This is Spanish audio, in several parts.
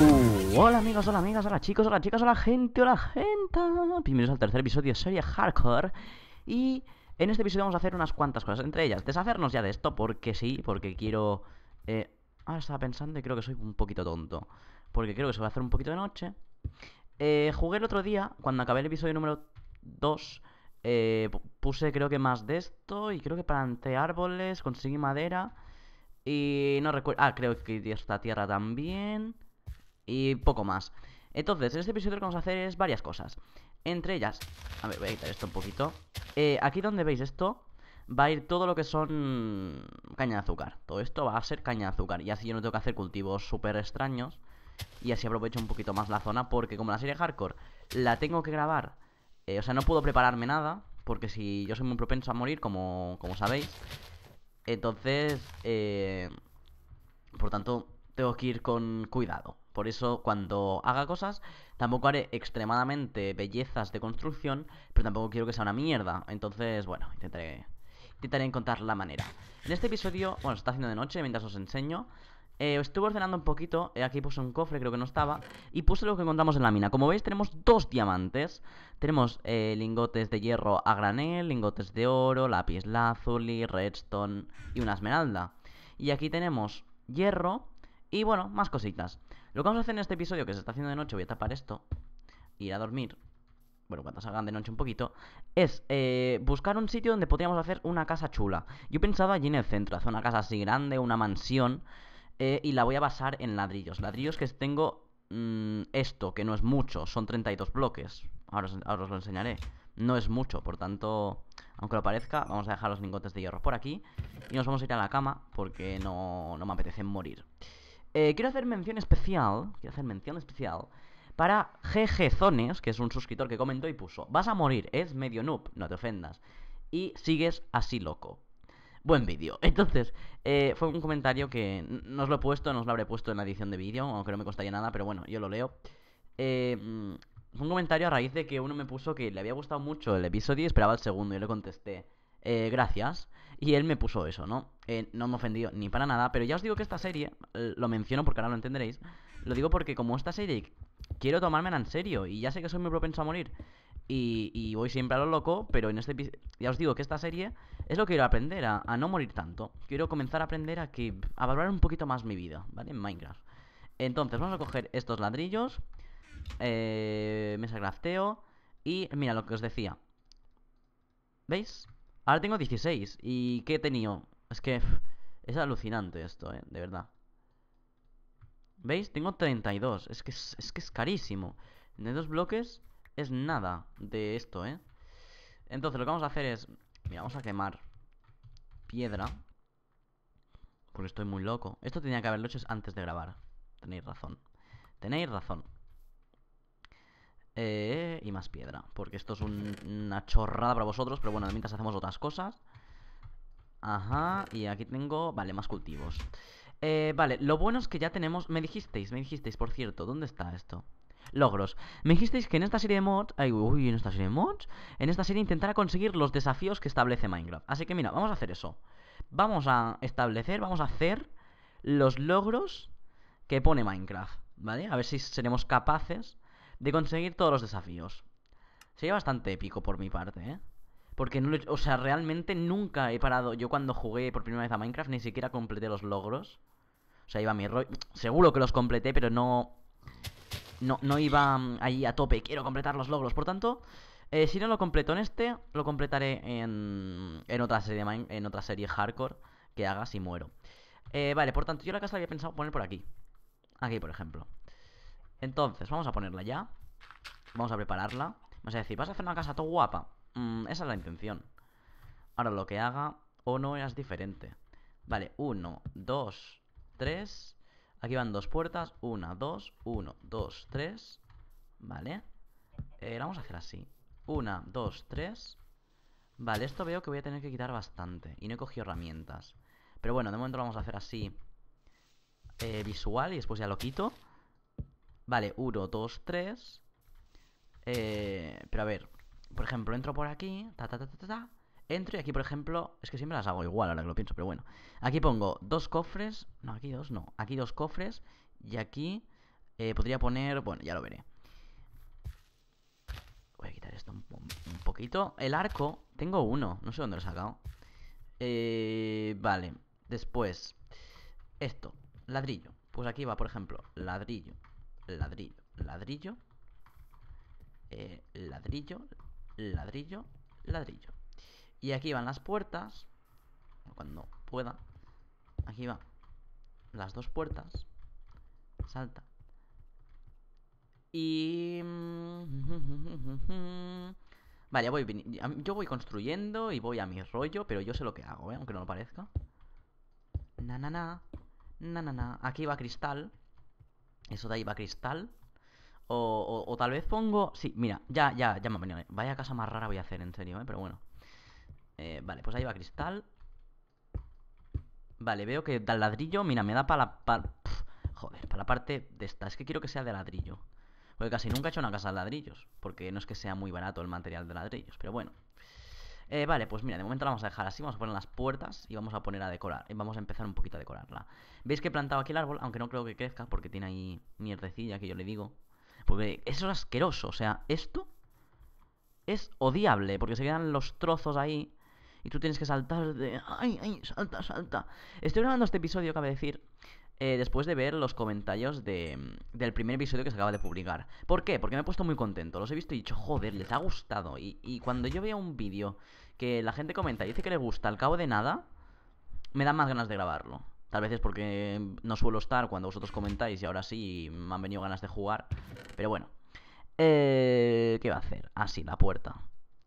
Uh, hola amigos, hola amigas, hola chicos, hola chicas, hola gente, hola gente. Bienvenidos al tercer episodio de serie Hardcore. Y en este episodio vamos a hacer unas cuantas cosas, entre ellas deshacernos ya de esto, porque sí, porque quiero... Eh, ahora estaba pensando y creo que soy un poquito tonto, porque creo que se va a hacer un poquito de noche. Eh, jugué el otro día, cuando acabé el episodio número 2, eh, puse creo que más de esto y creo que planté árboles, conseguí madera y no recuerdo... Ah, creo que esta tierra también y poco más. Entonces, en este episodio lo que vamos a hacer es varias cosas. Entre ellas... A ver, voy a quitar esto un poquito. Eh, aquí donde veis esto va a ir todo lo que son caña de azúcar. Todo esto va a ser caña de azúcar y así yo no tengo que hacer cultivos súper extraños y así aprovecho un poquito más la zona porque como la serie hardcore la tengo que grabar eh, o sea, no puedo prepararme nada, porque si yo soy muy propenso a morir, como, sabéis. Entonces, eh, por tanto, tengo que ir con cuidado. Por eso, cuando haga cosas, tampoco haré extremadamente bellezas de construcción, pero tampoco quiero que sea una mierda. Entonces, bueno, intentaré, intentaré encontrar la manera. En este episodio, bueno, está haciendo de noche mientras os enseño. Eh, estuve ordenando un poquito, eh, aquí puse un cofre, creo que no estaba Y puse lo que encontramos en la mina Como veis tenemos dos diamantes Tenemos eh, lingotes de hierro a granel Lingotes de oro, lápiz lazuli, redstone y una esmeralda Y aquí tenemos hierro Y bueno, más cositas Lo que vamos a hacer en este episodio, que se está haciendo de noche Voy a tapar esto, ir a dormir bueno, cuando salgan de noche un poquito, es buscar un sitio donde podríamos hacer una casa chula. Yo pensaba allí en el centro, hacer una casa así grande, una mansión, eh, y la voy a basar en ladrillos. Ladrillos que tengo mm, esto, que no es mucho, son 32 bloques. Ahora os, ahora lo enseñaré. No es mucho, por tanto, aunque lo parezca, vamos a dejar los lingotes de hierro por aquí. Y nos vamos a ir a la cama porque no, no me apetece morir. Eh, quiero hacer mención especial, quiero hacer mención especial para GG Zones, que es un suscriptor que comentó y puso, vas a morir, es medio noob, no te ofendas, y sigues así loco buen vídeo. Entonces, eh, fue un comentario que no os lo he puesto, no os lo habré puesto en la edición de vídeo, aunque no me costaría nada, pero bueno, yo lo leo. fue eh, mm, un comentario a raíz de que uno me puso que le había gustado mucho el episodio y esperaba el segundo. Y le contesté, eh, gracias. Y él me puso eso, ¿no? no me ofendió ni para nada, pero ya os digo que esta serie, lo menciono porque ahora lo entenderéis, lo digo porque como esta serie quiero tomármela en serio y ya sé que soy muy propenso a morir y, y voy siempre a lo loco, pero en este ya os digo que esta serie es lo que quiero aprender, a, no morir tanto. Quiero comenzar a aprender a que a valorar un poquito más mi vida, ¿vale? En Minecraft. Entonces, vamos a coger estos ladrillos. Eh, mesa crafteo. Y mira lo que os decía. ¿Veis? Ahora tengo 16. ¿Y qué he tenido? Es que es alucinante esto, ¿eh? De verdad. ¿Veis? Tengo 32. Es que es, es que es carísimo. De dos bloques es nada de esto, ¿eh? Entonces lo que vamos a hacer es Mira, vamos a quemar piedra. Porque estoy muy loco. Esto tenía que haberlo hecho antes de grabar. Tenéis razón. Tenéis razón. Eh, y más piedra. Porque esto es una chorrada para vosotros. Pero bueno, mientras hacemos otras cosas. Ajá. Y aquí tengo... Vale, más cultivos. Eh, vale, lo bueno es que ya tenemos... Me dijisteis, me dijisteis, por cierto. ¿Dónde está esto? Logros. Me dijisteis que en esta serie de mods... Ay, uy, en esta serie de mods... En esta serie intentará conseguir los desafíos que establece Minecraft. Así que mira, vamos a hacer eso. Vamos a establecer, vamos a hacer los logros que pone Minecraft. ¿Vale? A ver si seremos capaces de conseguir todos los desafíos. Sería bastante épico por mi parte, ¿eh? Porque, no, o sea, realmente nunca he parado. Yo cuando jugué por primera vez a Minecraft ni siquiera completé los logros. O sea, iba mi rollo. Seguro que los completé, pero no no, no iba mm, ahí a tope, quiero completar los logros. Por tanto, eh, si no lo completo en este, lo completaré en, en otra serie en otra serie hardcore que haga si muero. Eh, vale, por tanto, yo la casa la había pensado poner por aquí. Aquí, por ejemplo. Entonces, vamos a ponerla ya. Vamos a prepararla. Vamos a decir, vas a hacer una casa todo guapa. Mm, esa es la intención. Ahora lo que haga o no es diferente. Vale, uno, dos, tres Aquí van dos puertas. Una, dos, uno, dos, tres. Vale. Eh, vamos a hacer así. Una, dos, tres. Vale, esto veo que voy a tener que quitar bastante. Y no he cogido herramientas. Pero bueno, de momento lo vamos a hacer así. Eh, visual y después ya lo quito. Vale, uno, dos, tres. Eh, pero a ver, por ejemplo, entro por aquí. Ta, ta, ta, ta, ta entro y aquí, por ejemplo, es que siempre las hago igual ahora que lo pienso, pero bueno. Aquí pongo dos cofres, no, aquí dos, no, aquí dos cofres y aquí eh, podría poner, bueno, ya lo veré. Voy a quitar esto un, poquito. El arco, tengo uno, no sé dónde lo he sacado. Eh, vale, después, esto, ladrillo. Pues aquí va, por ejemplo, ladrillo, ladrillo, ladrillo, eh, ladrillo, ladrillo, ladrillo. Y aquí van las puertas. Cuando pueda. Aquí van Las dos puertas. Salta. Y... Vale, voy, yo voy construyendo y voy a mi rollo, pero yo sé lo que hago, ¿eh? aunque no lo parezca. Na, na, na. Na, na, na. Aquí va cristal. Eso de ahí va cristal. O, tal vez pongo... Sí, mira, ya, ya, ya me ha venido. ¿eh? Vaya casa más rara voy a hacer, en serio, ¿eh? Pero bueno. Eh, vale, pues ahí va cristal. Vale, veo que da ladrillo. Mira, me da para la... para joder, para la parte de esta. Es que quiero que sea de ladrillo. Porque casi nunca he hecho una casa de ladrillos. Porque no es que sea muy barato el material de ladrillos. Pero bueno. Eh, vale, pues mira, de momento la vamos a dejar así. Vamos a poner las puertas y vamos a poner a decorar. Y vamos a empezar un poquito a decorarla. ¿Veis que he plantado aquí el árbol? Aunque no creo que crezca porque tiene ahí mierdecilla que yo le digo. Porque eso es asqueroso. O sea, esto es odiable. Porque se quedan los trozos ahí y tú tienes que saltar de... ¡Ay, ay, salta, salta! Estoy grabando este episodio, cabe decir, eh, después de ver los comentarios de, mm, del primer episodio que se acaba de publicar. ¿Por qué? Porque me he puesto muy contento. Los he visto y he dicho, joder, les ha gustado. Y, cuando yo veo un vídeo que la gente comenta y dice que le gusta al cabo de nada, me da más ganas de grabarlo. Tal vez es porque no suelo estar cuando vosotros comentáis y ahora sí me han venido ganas de jugar. Pero bueno. Eh, ¿Qué va a hacer? Ah, sí, la puerta.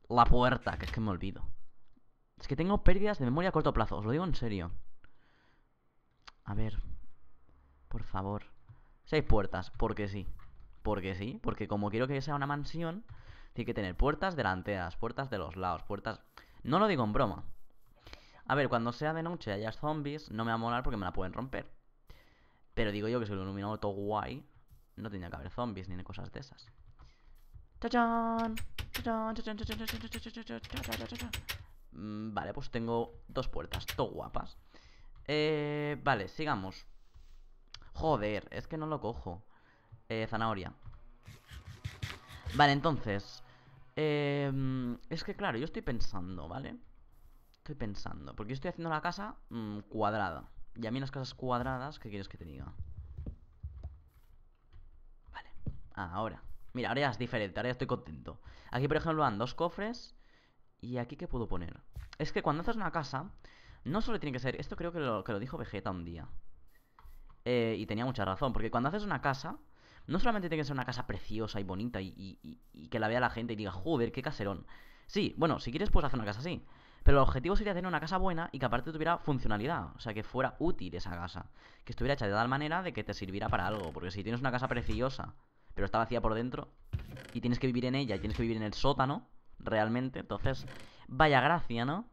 La puerta, que es que me olvido. Es que tengo pérdidas de memoria a corto plazo, os lo digo en serio. A ver. Por favor. Seis puertas, porque sí. Porque sí, porque como quiero que sea una mansión, tiene que tener puertas delanteras, puertas de los lados, puertas... No lo digo en broma. A ver, cuando sea de noche y haya zombies, no me va a molar porque me la pueden romper. Pero digo yo que si lo iluminado todo guay, no tenía que haber zombies ni cosas de esas. Cha-chan Cha-chan Cha-chan Cha-chan Mm, vale, pues tengo dos puertas, todo guapas. Eh, vale, sigamos. Joder, es que no lo cojo. Eh, zanahoria. Vale, entonces. Em, es que claro, yo estoy pensando, ¿vale? Estoy pensando. Porque yo estoy haciendo la casa mm, cuadrada. Y a mí las casas cuadradas, ¿qué quieres que te diga? Vale. Ah, ahora. Mira, ahora ya es diferente, ahora ya estoy contento. Aquí, por ejemplo, van dos cofres ¿Y aquí qué puedo poner? Es que cuando haces una casa, no solo tiene que ser... Esto creo que lo, que lo dijo Vegeta un día. Eh, y tenía mucha razón, porque cuando haces una casa, no solamente tiene que ser una casa preciosa y bonita y, que la vea la gente y diga, joder, qué caserón. Sí, bueno, si quieres puedes hacer una casa así. Pero el objetivo sería tener una casa buena y que aparte tuviera funcionalidad, o sea, que fuera útil esa casa. Que estuviera hecha de tal manera de que te sirviera para algo, porque si tienes una casa preciosa, pero está vacía por dentro, y tienes que vivir en ella, y tienes que vivir en el sótano, realmente. Entonces, vaya gracia, ¿no?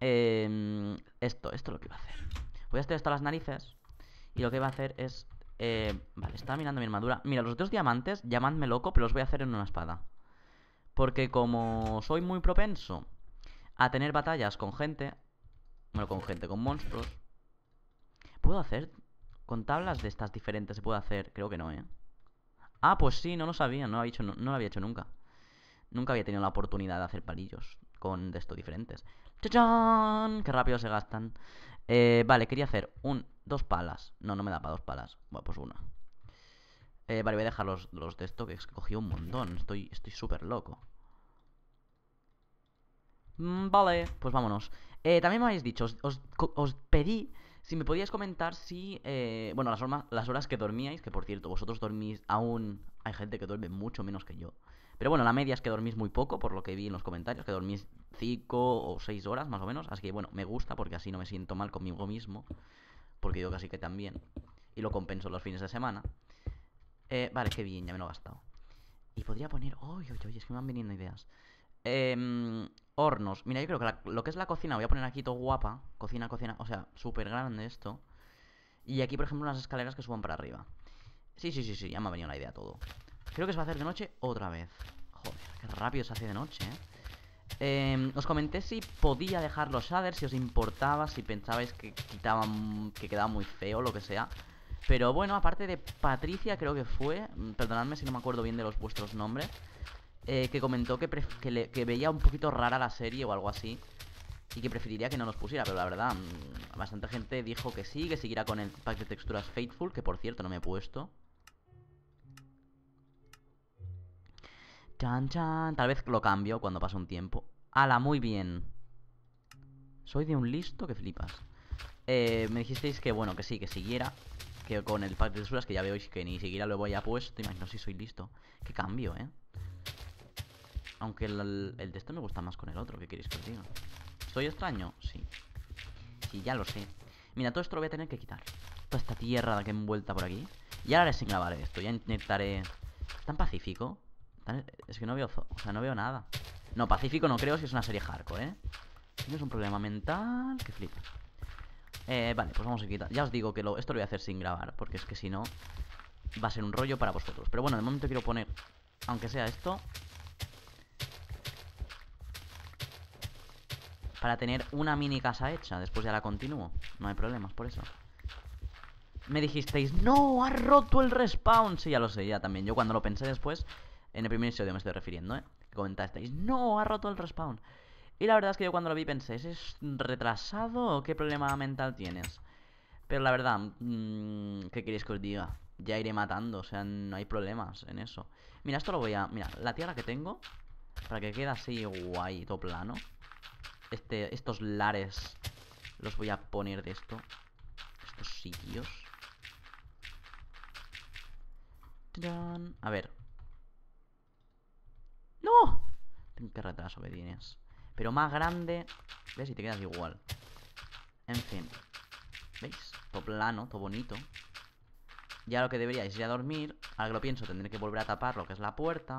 Em, esto, esto es lo que iba a hacer. Voy a hacer esto a las narices. Y lo que voy a hacer es... Eh, vale, estaba mirando mi armadura. Mira, los dos diamantes, llamadme loco, pero los voy a hacer en una espada. Porque como soy muy propenso a tener batallas con gente... Bueno, con gente, con monstruos. ¿Puedo hacer con tablas de estas diferentes? ¿Se puede hacer? Creo que no, ¿eh? Ah, pues sí, no lo sabía, no no lo había hecho nunca. Nunca había tenido la oportunidad de hacer palillos con de diferentes. ¡Chachán! ¡Qué rápido se gastan! Eh, vale, quería hacer un dos palas. No, no me da para dos palas. Bueno, pues una. Eh, vale, voy a dejar los, los de esto que cogido un montón. Estoy estoy súper loco. Mm, vale, pues vámonos. Eh, también me habéis dicho, os pedí si me podíais comentar si, eh, bueno, las, las horas que dormíais, que por cierto, vosotros dormís aún, hay gente que duerme mucho menos que yo. Pero bueno, la media es que dormís muy poco, por lo que vi en los comentarios, que dormís 5 o 6 horas más o menos. Así que bueno, me gusta porque así no me siento mal conmigo mismo, porque yo casi que también. Y lo compenso los fines de semana. Eh, vale, qué bien, ya me lo he gastado. Y podría poner... ¡Oye, uy, oye, Es que me van viniendo ideas. Eh, hornos. Mira, yo creo que lo que es la cocina, voy a poner aquí todo guapa. Cocina, cocina, o sea, súper grande esto. Y aquí, por ejemplo, unas escaleras que suban para arriba. Sí, sí, sí, sí, ya me ha venido la idea todo. Creo que se va a hacer de noche otra vez. Joder, qué rápido se hace de noche, ¿eh? Em, os comenté si podía dejar los shaders, si os importaba, si pensabais que quitaban, que quedaba muy feo, lo que sea. Pero bueno, aparte de Patricia creo que fue, mm, perdonadme si no me acuerdo bien de los vuestros nombres, eh, que comentó que, veía un poquito rara la serie o algo así. Y que preferiría que no nos pusiera, pero la verdad, mm, bastante gente dijo que sí, que seguirá con el pack de texturas Fateful, que por cierto no me he puesto. Chan, Tal vez lo cambio cuando pase un tiempo. ¡Hala, muy bien! Soy de un listo que flipas. Eh, me dijisteis que, bueno, que sí, que siguiera. Que con el pack de texturas, que ya veo que ni siquiera lo voy a puesto. Imagino si soy listo. Qué cambio, ¿eh? Aunque el, el de esto me gusta más con el otro, ¿qué queréis que os diga? ¿Soy extraño? Sí. Sí, ya lo sé. Mira, todo esto lo voy a tener que quitar. Toda esta tierra que he envuelta por aquí. Y ahora haré sin grabar esto. Ya intentaré... ¿Tan pacífico? Es que no veo... O sea, no veo nada. No, pacífico no creo, si es una serie hardcore, ¿eh? Tienes un problema mental que flipa. Eh, vale, pues vamos a quitar. Ya os digo que esto lo voy a hacer sin grabar, porque es que si no... Va a ser un rollo para vosotros. Pero bueno, de momento quiero poner... Aunque sea esto... Para tener una mini casa hecha Después ya la continúo No hay problemas por eso Me dijisteis ¡No! ¡Ha roto el respawn! Sí, ya lo sé, ya también Yo cuando lo pensé después En el primer episodio me estoy refiriendo, ¿eh? Comentasteis ¡No! ¡Ha roto el respawn! Y la verdad es que yo cuando lo vi pensé ¿Es retrasado o qué problema mental tienes? Pero la verdad, mm, ¿qué queréis que os diga? Ya iré matando, o sea, no hay problemas en eso. Mira, esto lo voy a... Mira, la tierra que tengo, para que quede así guay, todo plano. Este, estos lares los voy a poner de esto. Estos sitios. A ver. ¡No! que retraso retrasar Pero más grande. Ve si te quedas igual. En fin. ¿Veis? Todo plano, todo bonito. Ya lo que deberíais ir a dormir. Ahora lo pienso, tendré que volver a tapar lo que es la puerta.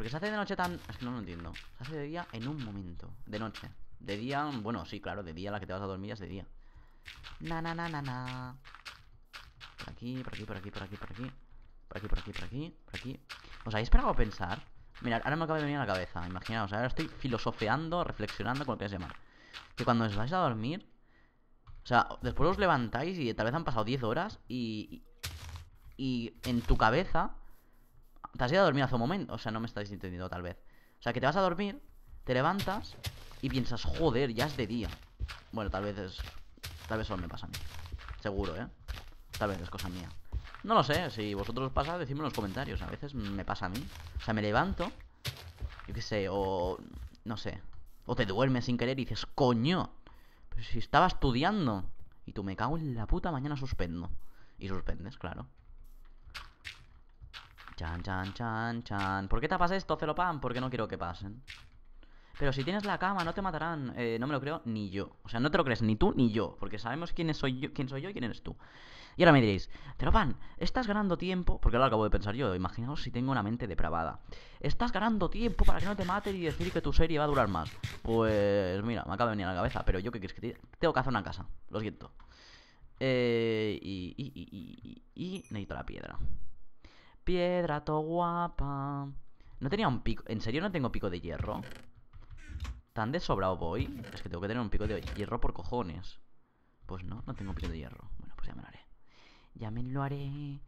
Porque se hace de noche tan... Es que no lo entiendo. Se hace de día en un momento. De noche. De día... Bueno, sí, claro. De día la que te vas a dormir es de día. Na, na, na, na, na. Por aquí, por aquí, por aquí, por aquí, por aquí. Por aquí, por aquí, por aquí, por aquí. sea, habéis parado a pensar? Mira ahora me acaba de venir a la cabeza. Imaginaos, ahora estoy filosofeando, reflexionando, con lo que llamar. Que cuando os vais a dormir... O sea, después os levantáis y tal vez han pasado 10 horas y... Y en tu cabeza te has ido a dormir hace un momento. O sea, no me estáis entendiendo tal vez. O sea, que te vas a dormir, te levantas y piensas, joder, ya es de día. Bueno, tal vez es... Tal vez solo me pasa a mí. Seguro, ¿eh? Tal vez es cosa mía. No lo sé, si vosotros os pasa, decidme en los comentarios. A veces me pasa a mí. O sea, me levanto, yo qué sé, o... No sé. O te duermes sin querer y dices, coño, pero si estaba estudiando. Y tú me cago en la puta, mañana suspendo. Y suspendes, claro. Chan, chan, chan, chan. ¿Por qué tapas esto, Celopan? Porque no quiero que pasen. Pero si tienes la cama, no te matarán. Eh, no me lo creo ni yo. O sea, no te lo crees ni tú ni yo. Porque sabemos quién soy yo, quién soy yo y quién eres tú. Y ahora me diréis, Celopan, estás ganando tiempo. Porque lo acabo de pensar yo. Imaginaos si tengo una mente depravada. Estás ganando tiempo para que no te maten y decir que tu serie va a durar más. Pues mira, me acaba de venir a la cabeza. Pero yo qué quieres que te Tengo que hacer una casa. Lo siento. Eh, y, y, y, y necesito la piedra piedra, to guapa. No tenía un pico. ¿En serio no tengo pico de hierro? ¿Tan desobrado voy? Es que tengo que tener un pico de hierro por cojones. Pues no, no tengo pico de hierro. Bueno, pues ya me lo haré. Ya me lo haré.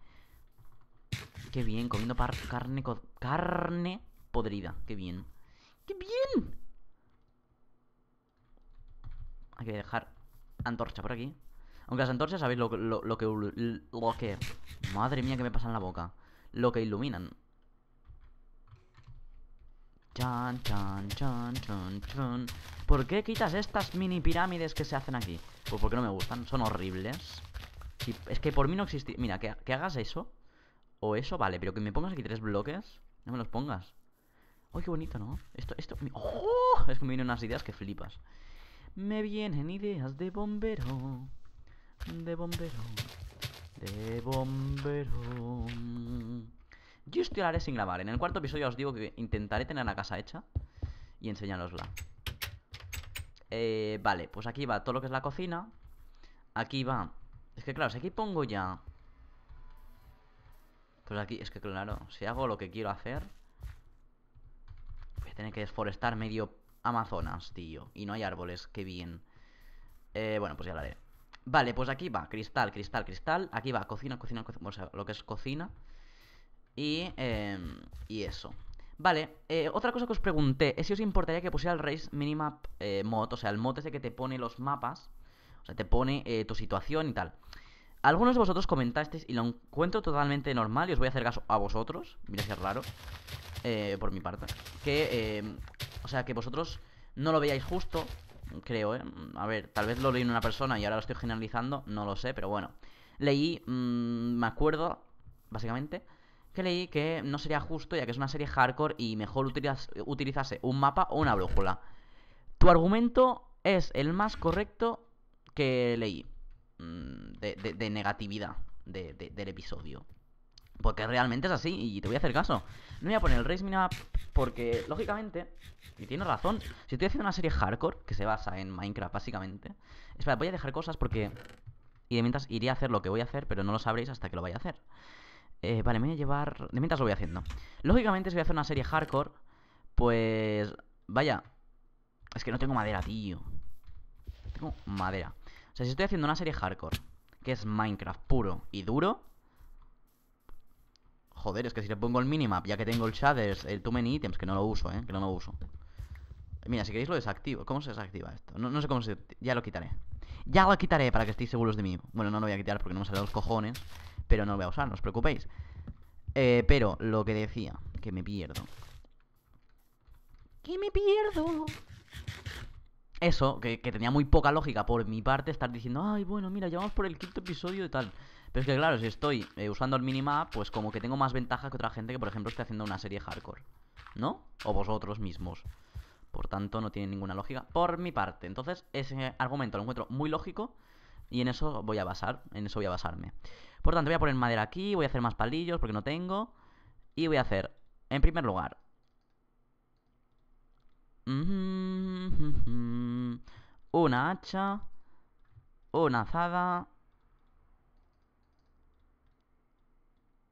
Qué bien, comiendo carne, carne podrida. Qué bien. ¡Qué bien! Hay que dejar antorcha por aquí. Aunque las antorchas, ¿sabéis lo, que... Lo que... Madre mía, que me pasa en la boca lo que iluminan. Chan, chan, chan, chan, chan. ¿Por qué quitas estas mini pirámides que se hacen aquí? Pues porque no me gustan, son horribles. es que por mí no existe... Mira, que, hagas eso. O eso, vale, pero que me pongas aquí tres bloques. No me los pongas. ¡Ay, qué bonito, ¿no? Esto, esto... ¡Oh! Es que me vienen unas ideas que flipas. Me vienen ideas de bombero. De bombero. De bombero. Yo esto lo sin grabar. En el cuarto episodio os digo que intentaré tener la casa hecha y enseñarosla. Eh, vale, pues aquí va todo lo que es la cocina. Aquí va... Es que claro, si aquí pongo ya... Pues aquí, es que claro, si hago lo que quiero hacer... Voy a tener que desforestar medio Amazonas, tío. Y no hay árboles, qué bien. Eh, bueno, pues ya lo haré. Vale, pues aquí va, cristal, cristal, cristal. Aquí va, cocina, cocina, cocina. lo que es cocina. Y, em, y eso. Vale, eh, otra cosa que os pregunté es si os importaría que pusiera el Race Minimap eh, Mod, o sea, el mod ese que te pone los mapas, o sea, te pone eh, tu situación y tal. Algunos de vosotros comentasteis y lo encuentro totalmente normal y os voy a hacer caso a vosotros, mira si es raro, eh, por mi parte, que, em, o sea, que vosotros no lo veáis justo, creo, ¿eh? A ver, tal vez lo leí en una persona y ahora lo estoy generalizando, no lo sé, pero bueno. Leí, mm, me acuerdo, básicamente que leí que no sería justo ya que es una serie hardcore y mejor utilizase un mapa o una brújula. Tu argumento es el más correcto que leí mm, de, negatividad del episodio. Porque realmente es así y te voy a hacer caso. No voy a poner el Race porque, lógicamente, y tienes razón, si estoy haciendo una serie hardcore que se basa en Minecraft básicamente... Espera, voy a dejar cosas porque... Y de mientras iré a hacer lo que voy a hacer, pero no lo sabréis hasta que lo vaya a hacer. Eh, vale, me voy a llevar... De mientras lo voy haciendo. Lógicamente, si voy a hacer una serie hardcore, pues... Vaya. Es que no tengo madera, tío. Tengo madera. O sea, si estoy haciendo una serie hardcore, que es Minecraft puro y duro... Joder, es que si le pongo el minimap, ya que tengo el shaders, el too many items, que no lo uso, ¿eh? Que no lo uso. Mira, si queréis lo desactivo. ¿Cómo se desactiva esto? No, sé cómo se... Ya lo quitaré. Ya lo quitaré para que estéis seguros de mí. Bueno, no lo voy a quitar porque no me salen los cojones pero no lo voy a usar, no os preocupéis. Eh, pero lo que decía, que me pierdo. Que me pierdo. Eso, que, tenía muy poca lógica por mi parte estar diciendo, ay, bueno, mira, ya vamos por el quinto episodio y tal. Pero es que claro, si estoy eh, usando el minimap, pues como que tengo más ventaja que otra gente que, por ejemplo, esté haciendo una serie hardcore. ¿No? O vosotros mismos. Por tanto, no tiene ninguna lógica por mi parte. Entonces, ese argumento lo encuentro muy lógico y en eso voy a basar, en eso voy a basarme. Por tanto, voy a poner madera aquí, voy a hacer más palillos porque no tengo. Y voy a hacer, en primer lugar... Una hacha. Una azada.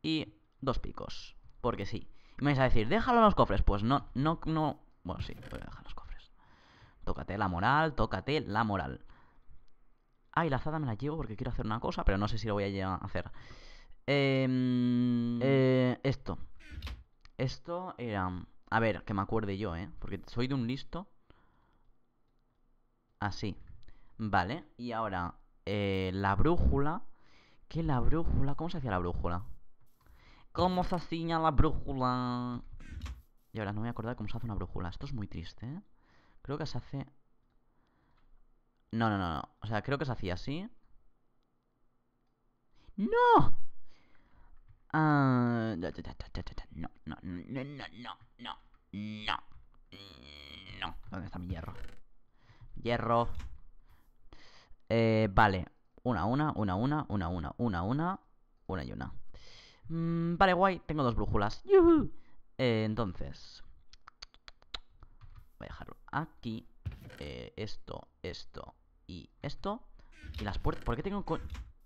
Y dos picos. Porque sí. Y me vais a decir, déjalo en los cofres. Pues no, no, no. Bueno, sí, voy a dejar los cofres. Tócate la moral, tócate la moral. Ah, y la azada me la llevo porque quiero hacer una cosa, pero no sé si lo voy a hacer. Eh, eh, esto. Esto era... A ver, que me acuerde yo, ¿eh? Porque soy de un listo. Así. Vale. Y ahora, eh, la brújula. ¿Qué la brújula? ¿Cómo se hacía la brújula? ¿Cómo se hacía la brújula? Y ahora no me voy a acordar cómo se hace una brújula. Esto es muy triste, ¿eh? Creo que se hace no, no, no, no. O sea, creo que se hacía así. Ah, ¡No! no, no, no, no, no, no, no, ¿Dónde está mi hierro? Hierro. Eh, vale. Una, una, una, una, una, una, una, una, una y una. Mm, vale, guay. Tengo dos brújulas. Eh, entonces. Voy a dejarlo aquí. Eh, esto, esto, y esto. Y las puertas... ¿Por qué tengo...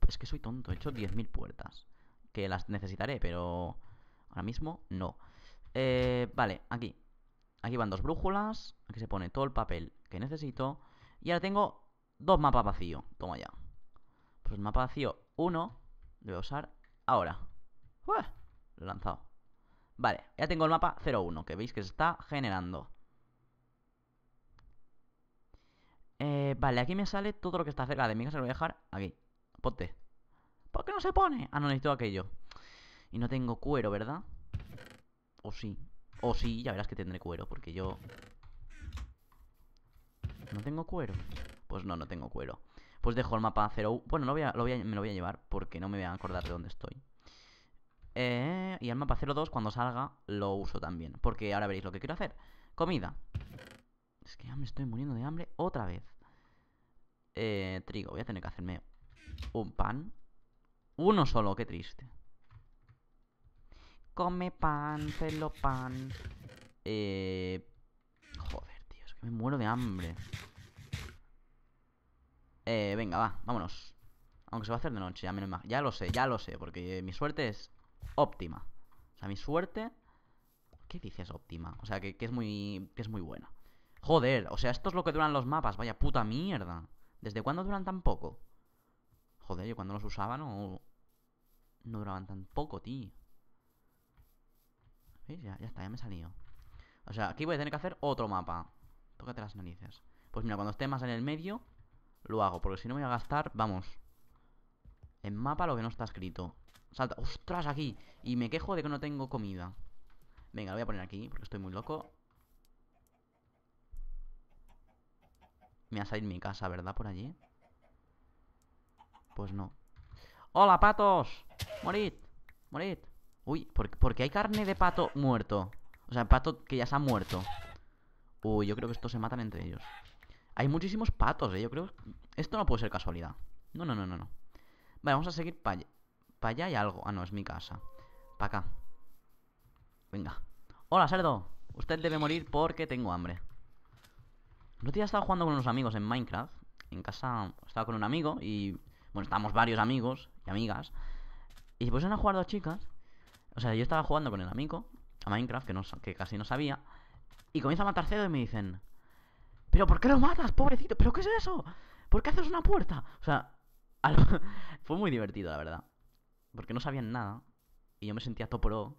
Es que soy tonto, he hecho 10.000 puertas. Que las necesitaré, pero... Ahora mismo, no. Eh, vale, aquí. Aquí van dos brújulas. Aquí se pone todo el papel que necesito. Y ahora tengo dos mapas vacíos. Toma ya. Pues el mapa vacío 1 lo voy a usar ahora. Lo he lanzado. Vale, ya tengo el mapa 01, que veis que se está generando. Eh, vale, aquí me sale todo lo que está cerca de mí, se lo voy a dejar aquí. Ponte. ¿Por qué no se pone? Ah, no, necesito aquello. Y no tengo cuero, ¿verdad? O sí. O sí, ya verás que tendré cuero, porque yo... ¿No tengo cuero? Pues no, no tengo cuero. Pues dejo el mapa cero... Bueno, me lo voy a llevar, porque no me voy a acordar de dónde estoy. Eh, y al mapa 02 cuando salga lo uso también, porque ahora veréis lo que quiero hacer. Comida. Es que ya me estoy muriendo de hambre otra vez. Eh, trigo, voy a tener que hacerme un pan. Uno solo, qué triste. Come pan, pelo pan. Eh... Joder, tío, es que me muero de hambre. Eh, venga, va, vámonos. Aunque se va a hacer de noche, ya, me lo, ya lo sé, ya lo sé, porque eh, mi suerte es óptima. O sea, mi suerte... ¿Qué dices óptima? O sea, que es muy... que es muy buena. Joder, o sea, esto es lo que duran los mapas, vaya puta mierda. ¿Desde cuándo duran tan poco? Joder, yo cuando los usaba no... No duraban tan poco, tío. Ya, ya está, ya me he salido. O sea, aquí voy a tener que hacer otro mapa. Tócate las narices. Pues mira, cuando esté más en el medio, lo hago. Porque si no me voy a gastar, vamos. En mapa lo que no está escrito. Salta. ¡Ostras, aquí! Y me quejo de que no tengo comida. Venga, lo voy a poner aquí, porque estoy muy loco. Me ha salido mi casa, ¿verdad? Por allí. Pues no. ¡Hola, patos! ¡Morid! ¡Morid! Uy, porque hay carne de pato muerto. O sea, pato que ya se ha muerto. Uy, yo creo que estos se matan entre ellos. Hay muchísimos patos, eh. Yo creo... Esto no puede ser casualidad. No, no, no, no, no. Vale, vamos a seguir para allá. Para allá hay algo. Ah, no, es mi casa. Para acá. Venga. Hola, cerdo. Usted debe morir porque tengo hambre. El estaba jugando con unos amigos en Minecraft. En casa estaba con un amigo y. Bueno, estábamos varios amigos y amigas. Y se pusieron a jugar dos chicas. O sea, yo estaba jugando con el amigo a Minecraft, que, no, que casi no sabía. Y comienza a matar cedo y me dicen: ¿Pero por qué lo matas, pobrecito? ¿Pero qué es eso? ¿Por qué haces una puerta? O sea, fue muy divertido, la verdad. Porque no sabían nada. Y yo me sentía topo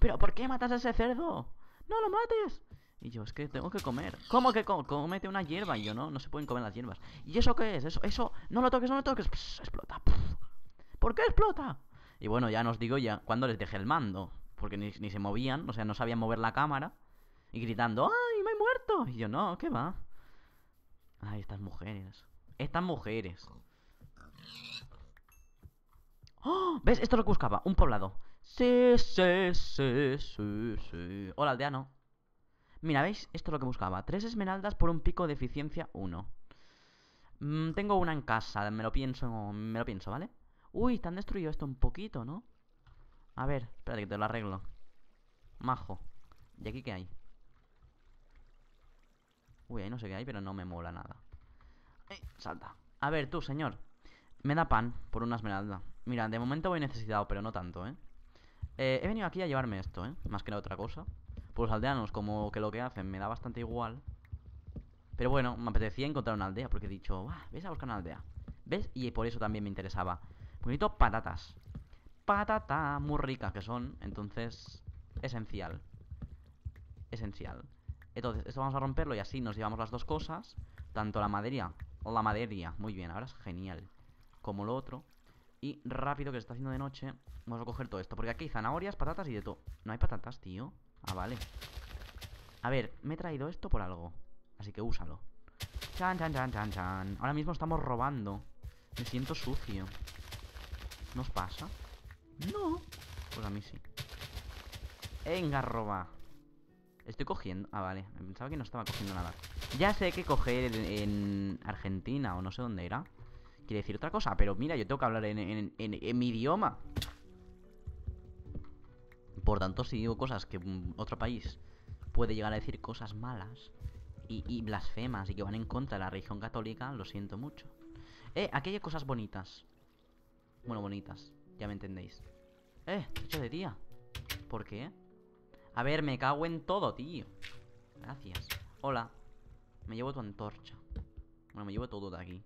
¿Pero por qué matas a ese cerdo? ¡No lo mates! Y yo, es que tengo que comer. ¿Cómo que comete una hierba? Y yo, no, no se pueden comer las hierbas. ¿Y eso qué es? Eso, eso, no lo toques, no lo toques. explota. ¿Por qué explota? Y bueno, ya nos digo ya cuando les dejé el mando. Porque ni, se movían, o sea, no sabían mover la cámara. Y gritando, ¡ay, me he muerto! Y yo, no, ¿qué va? Ay, estas mujeres. Estas mujeres. ¡Oh! ¿Ves? Esto es lo que buscaba. Un poblado. Sí, sí, sí, sí, sí. Hola, aldeano. Mira, ¿veis? Esto es lo que buscaba. Tres esmeraldas por un pico de eficiencia 1. Mm, tengo una en casa, me lo pienso, me lo pienso, ¿vale? Uy, te han destruido esto un poquito, ¿no? A ver, espérate que te lo arreglo. Majo. ¿Y aquí qué hay? Uy, ahí no sé qué hay, pero no me mola nada. Eh, salta. A ver, tú, señor. Me da pan por una esmeralda. Mira, de momento voy necesitado, pero no tanto, ¿eh? eh he venido aquí a llevarme esto, ¿eh? Más que otra cosa. Pues los aldeanos, como que lo que hacen me da bastante igual. Pero bueno, me apetecía encontrar una aldea, porque he dicho, ah, ves a buscar una aldea. ¿Ves? Y por eso también me interesaba. bonito patatas. Patata, muy ricas que son. Entonces, esencial. Esencial. Entonces, esto vamos a romperlo y así nos llevamos las dos cosas. Tanto la madera, la madera, muy bien, ahora es genial. Como lo otro. Y rápido que se está haciendo de noche, vamos a coger todo esto. Porque aquí hay zanahorias, patatas y de todo. No hay patatas, tío. Ah, vale A ver, me he traído esto por algo Así que úsalo Chan, chan, chan, chan, chan Ahora mismo estamos robando Me siento sucio ¿Nos pasa? No Pues a mí sí Venga, roba Estoy cogiendo... Ah, vale Pensaba que no estaba cogiendo nada Ya sé que coger en Argentina O no sé dónde era Quiere decir otra cosa Pero mira, yo tengo que hablar en, en mi idioma por tanto, si digo cosas que mm, otro país puede llegar a decir cosas malas y, blasfemas y que van en contra de la religión católica, lo siento mucho. Eh, aquí hay cosas bonitas. Bueno, bonitas, ya me entendéis. Eh, hecho de día. ¿Por qué? A ver, me cago en todo, tío. Gracias. Hola. Me llevo tu antorcha. Bueno, me llevo todo de aquí.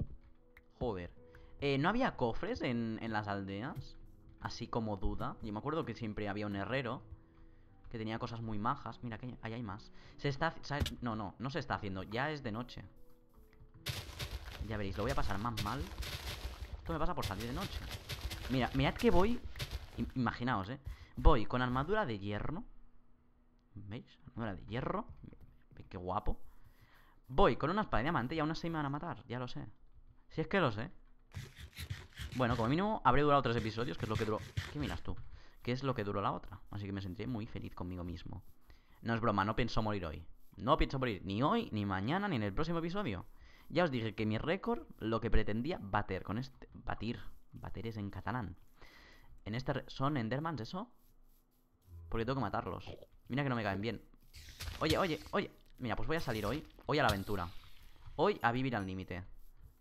Joder. Eh, ¿no había cofres en las aldeas? así como duda. Yo me acuerdo que siempre había un herrero que tenía cosas muy majas. Mira, que ahí hay más. Se está... No, no, no se está haciendo. Ya es de noche. Ya veréis, lo voy a pasar más mal. Esto me pasa por salir de noche. Mira, mirad que voy... Imaginaos, ¿eh? Voy con armadura de hierro. ¿Veis? Armadura de hierro. Qué guapo. Voy con una espada de diamante y aún así me van a matar. Ya lo sé. Si es que lo sé. Bueno, como mínimo habré durado tres episodios, que es lo que duró... ¿Qué miras tú? ¿Qué es lo que duró la otra? Así que me sentí muy feliz conmigo mismo. No es broma, no pienso morir hoy. No pienso morir ni hoy, ni mañana, ni en el próximo episodio. Ya os dije que mi récord lo que pretendía bater con este... Batir. Bater es en catalán. En este... ¿Son Endermans eso? Porque tengo que matarlos. Mira que no me caen bien. Oye, oye, oye. Mira, pues voy a salir hoy. Hoy a la aventura. Hoy a vivir al límite.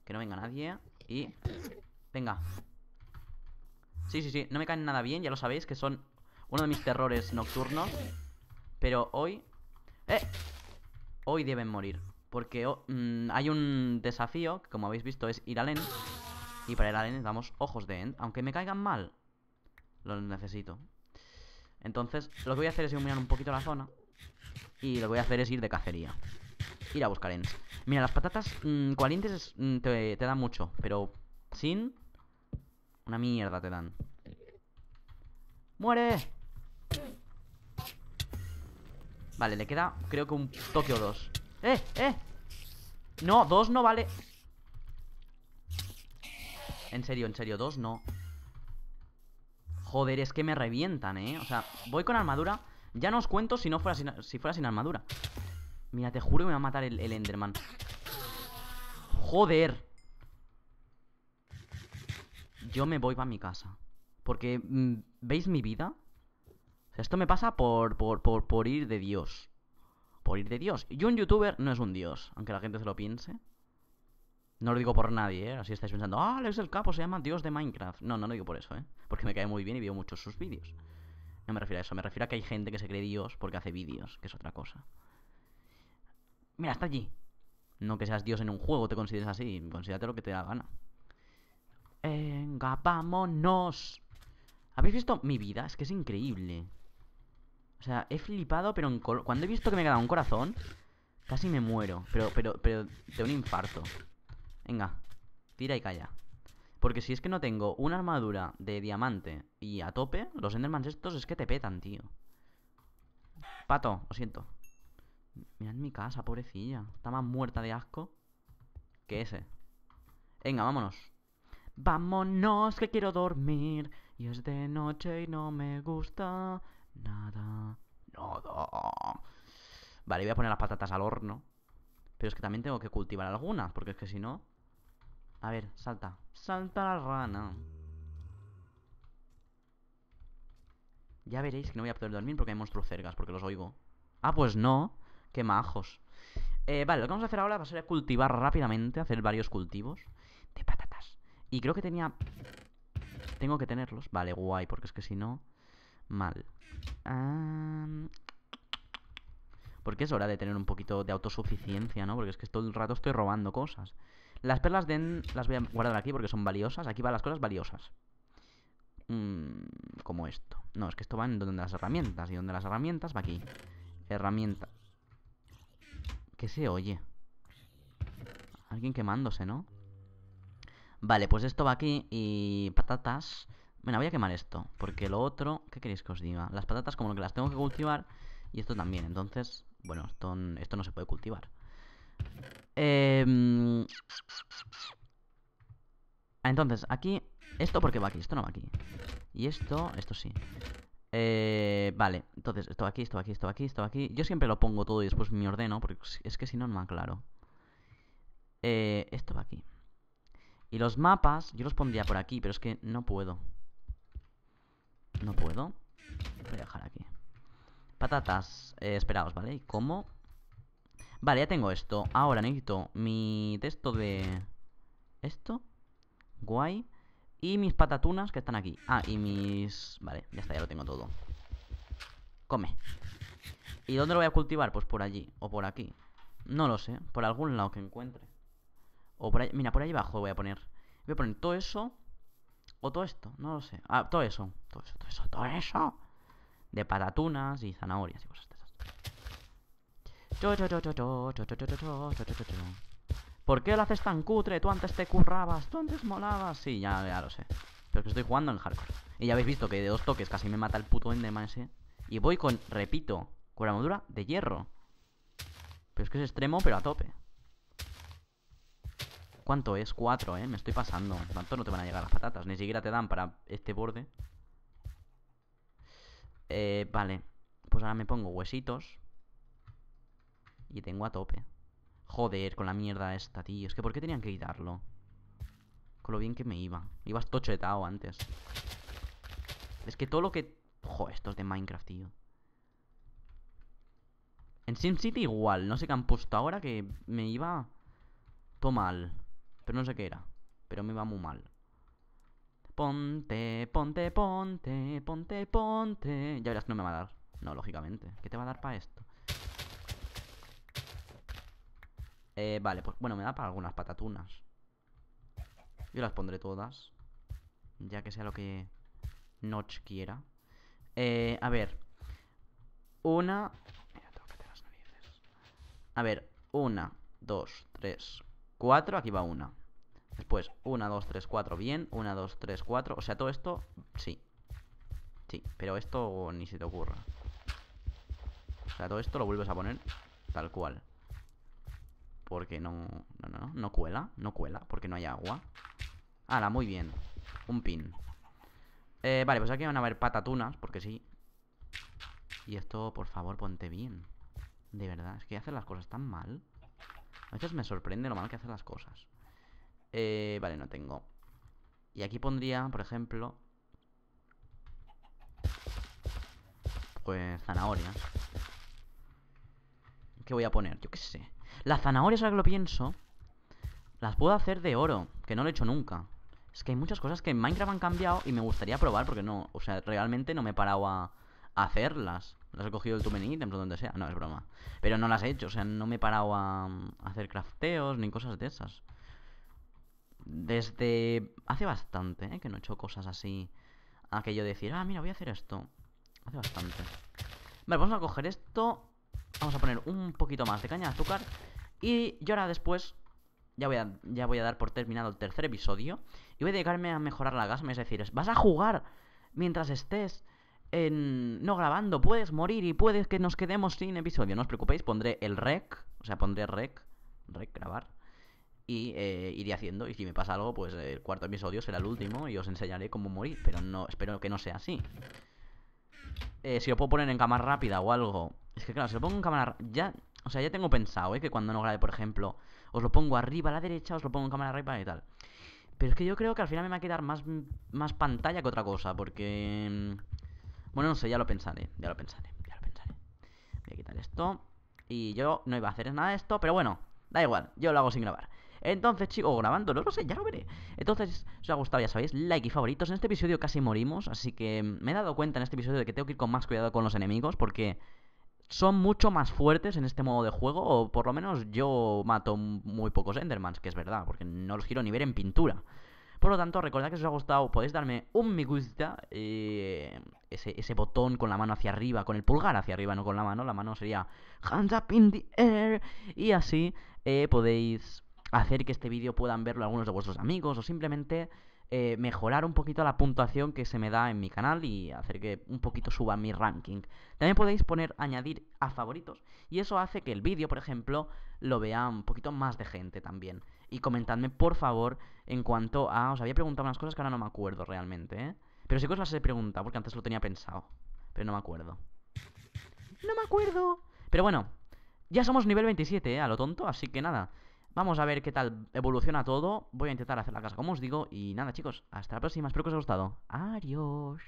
Que no venga nadie. Y Venga Sí, sí, sí, no me caen nada bien, ya lo sabéis Que son uno de mis terrores nocturnos Pero hoy ¡Eh! Hoy deben morir Porque oh, mm, hay un desafío como habéis visto es ir al End Y para ir al End damos ojos de End Aunque me caigan mal Los necesito Entonces lo que voy a hacer es iluminar un poquito la zona Y lo que voy a hacer es ir de cacería Ir a buscar Ends Mira, las patatas mmm, te, te dan mucho Pero sin una mierda te dan. ¡Muere! Vale, le queda creo que un toque o dos. ¡Eh! ¡Eh! No, dos no vale. En serio, en serio, dos no. Joder, es que me revientan, ¿eh? O sea, voy con armadura. Ya no os cuento si no fuera sin, si fuera sin armadura. Mira, te juro que me va a matar el, el Enderman. Joder yo me voy para mi casa. Porque, mm, ¿veis mi vida? esto me pasa por, por, ir de Dios. Por ir de Dios. Y un youtuber no es un Dios, aunque la gente se lo piense. No lo digo por nadie, ¿eh? Así estáis pensando, ah, es el capo, se llama Dios de Minecraft. No, no lo digo por eso, ¿eh? Porque me cae muy bien y veo muchos sus vídeos. No me refiero a eso, me refiero a que hay gente que se cree Dios porque hace vídeos, que es otra cosa. Mira, está allí. No que seas Dios en un juego, te consideres así, considérate lo que te da gana. Venga, vámonos. ¿Habéis visto mi vida? Es que es increíble. O sea, he flipado, pero en cuando he visto que me quedado un corazón, casi me muero. Pero, pero, pero de un infarto. Venga, tira y calla. Porque si es que no tengo una armadura de diamante y a tope, los Endermans estos es que te petan, tío. Pato, lo siento. Mirad mi casa, pobrecilla. Está más muerta de asco que ese. Venga, vámonos. Vámonos que quiero dormir. Y es de noche y no me gusta nada. Nada. Vale, voy a poner las patatas al horno. Pero es que también tengo que cultivar algunas, porque es que si no... A ver, salta. Salta la rana. Ya veréis que no voy a poder dormir porque hay monstruos cercas, porque los oigo. Ah, pues no. Qué majos. Eh, vale, lo que vamos a hacer ahora va a ser cultivar rápidamente, hacer varios cultivos. Y creo que tenía... Tengo que tenerlos. Vale, guay, porque es que si no... Mal. Porque es hora de tener un poquito de autosuficiencia, ¿no? Porque es que todo el rato estoy robando cosas. Las perlas den Las voy a guardar aquí porque son valiosas. Aquí van las cosas valiosas. Mm, como esto. No, es que esto va en donde las herramientas. Y donde las herramientas va aquí. Herramienta. ¿Qué se oye? Alguien quemándose, ¿no? Vale, pues esto va aquí y patatas... Bueno, voy a quemar esto, porque lo otro... ¿Qué queréis que os diga? Las patatas como que las tengo que cultivar y esto también. Entonces, bueno, esto, esto no se puede cultivar. Em, entonces, aquí... ¿Esto porque va aquí? Esto no va aquí. Y esto, esto sí. Eh, vale, entonces, esto va aquí, esto va aquí, esto va aquí, esto va aquí. Yo siempre lo pongo todo y después me ordeno, porque es que si no, no me aclaro. Eh, esto va aquí. Y los mapas, yo los pondría por aquí, pero es que no puedo. No puedo. Voy a dejar aquí. Patatas. Eh, esperaos, ¿vale? ¿Y cómo? Vale, ya tengo esto. Ahora necesito mi texto de... Esto. Guay. Y mis patatunas que están aquí. Ah, y mis... Vale, ya está, ya lo tengo todo. Come. ¿Y dónde lo voy a cultivar? Pues por allí o por aquí. No lo sé, por algún lado que encuentre. O por ahí, mira, por ahí abajo voy a poner. Voy a poner todo eso. O todo esto, no lo sé. Ah, todo eso. Todo eso, todo eso, todo eso. De patatunas y zanahorias y cosas de esas. ¿Por qué lo haces tan cutre? Tú antes te currabas, tú antes molabas. Sí, ya, ya lo sé. Pero es que estoy jugando en hardcore. Y ya habéis visto que de dos toques casi me mata el puto Enderman ese. Y voy con, repito, con armadura de hierro. Pero es que es extremo, pero a tope. ¿Cuánto es? Cuatro, ¿eh? Me estoy pasando. ¿Cuánto no te van a llegar las patatas? Ni siquiera te dan para este borde. Eh, vale. Pues ahora me pongo huesitos. Y tengo a tope. Joder, con la mierda esta, tío. Es que ¿por qué tenían que quitarlo? Con lo bien que me iba. Ibas tochetado antes. Es que todo lo que... Joder, esto es de Minecraft, tío. En SimCity igual. No sé qué han puesto ahora que me iba... Todo mal. Pero no sé qué era. Pero me iba muy mal. Ponte, ponte, ponte, ponte, ponte. Ya verás que no me va a dar. No, lógicamente. ¿Qué te va a dar para esto? Eh, vale, pues bueno, me da para algunas patatunas. Yo las pondré todas. Ya que sea lo que Notch quiera. Eh, a ver. Una... A ver, una, dos, tres, 4, aquí va una. Después, 1, 2, 3, 4, bien. 1, 2, 3, 4. O sea, todo esto, sí. Sí, pero esto ni se te ocurra. O sea, todo esto lo vuelves a poner tal cual. Porque no... No, no, no. No cuela. No cuela. Porque no hay agua. Ahora, muy bien. Un pin. Eh, vale, pues aquí van a haber patatunas. Porque sí. Y esto, por favor, ponte bien. De verdad. Es que hacen las cosas tan mal. A veces me sorprende lo mal que hacen las cosas. Eh, vale, no tengo. Y aquí pondría, por ejemplo... Pues zanahoria. ¿Qué voy a poner? Yo qué sé. Las zanahorias, ahora que lo pienso, las puedo hacer de oro, que no lo he hecho nunca. Es que hay muchas cosas que en Minecraft han cambiado y me gustaría probar porque no, o sea, realmente no me he parado a hacerlas. Las he cogido el too many o donde sea. No, es broma. Pero no las he hecho. O sea, no me he parado a, hacer crafteos ni cosas de esas. Desde hace bastante, ¿eh? Que no he hecho cosas así. Aquello de decir, ah, mira, voy a hacer esto. Hace bastante. Vale, vamos a coger esto. Vamos a poner un poquito más de caña de azúcar. Y yo ahora después ya voy, a, ya voy a dar por terminado el tercer episodio. Y voy a dedicarme a mejorar la gasma. Es decir, vas a jugar mientras estés en no grabando, puedes morir y puedes que nos quedemos sin episodio. No os preocupéis, pondré el rec, o sea, pondré rec, rec grabar, y eh, iré haciendo. Y si me pasa algo, pues eh, el cuarto episodio será el último y os enseñaré cómo morir, pero no espero que no sea así. Eh, si lo puedo poner en cámara rápida o algo. Es que claro, si lo pongo en cámara ya, o sea, ya tengo pensado, ¿eh? que cuando no grabe, por ejemplo, os lo pongo arriba a la derecha, os lo pongo en cámara rápida y tal. Pero es que yo creo que al final me va a quedar más, más pantalla que otra cosa, porque mm, bueno, no sé, ya lo pensaré, ya lo pensaré, ya lo pensaré. Voy a quitar esto. Y yo no iba a hacer nada de esto, pero bueno, da igual, yo lo hago sin grabar. Entonces, chicos, grabando, no lo sé, ya lo veré. Entonces, si os ha gustado, ya sabéis, like y favoritos. En este episodio casi morimos, así que me he dado cuenta en este episodio de que tengo que ir con más cuidado con los enemigos, porque son mucho más fuertes en este modo de juego, o por lo menos yo mato muy pocos Endermans, que es verdad, porque no los giro ni ver en pintura. Por lo tanto, recordad que si os ha gustado, podéis darme un me gusta, eh, ese, botón con la mano hacia arriba, con el pulgar hacia arriba, no con la mano, la mano sería hands up in the air, y así eh, podéis hacer que este vídeo puedan verlo algunos de vuestros amigos o simplemente eh, mejorar un poquito la puntuación que se me da en mi canal y hacer que un poquito suba mi ranking. También podéis poner añadir a favoritos y eso hace que el vídeo, por ejemplo, lo vea un poquito más de gente también y comentadme por favor en cuanto a... Os había preguntado unas cosas que ahora no me acuerdo realmente, ¿eh? Pero sí que os las he preguntado porque antes lo tenía pensado, pero no me acuerdo. No me acuerdo. Pero bueno, ya somos nivel 27, ¿eh? A lo tonto, así que nada. Vamos a ver qué tal evoluciona todo. Voy a intentar hacer la casa como os digo. Y nada, chicos, hasta la próxima. Espero que os haya gustado. Adiós.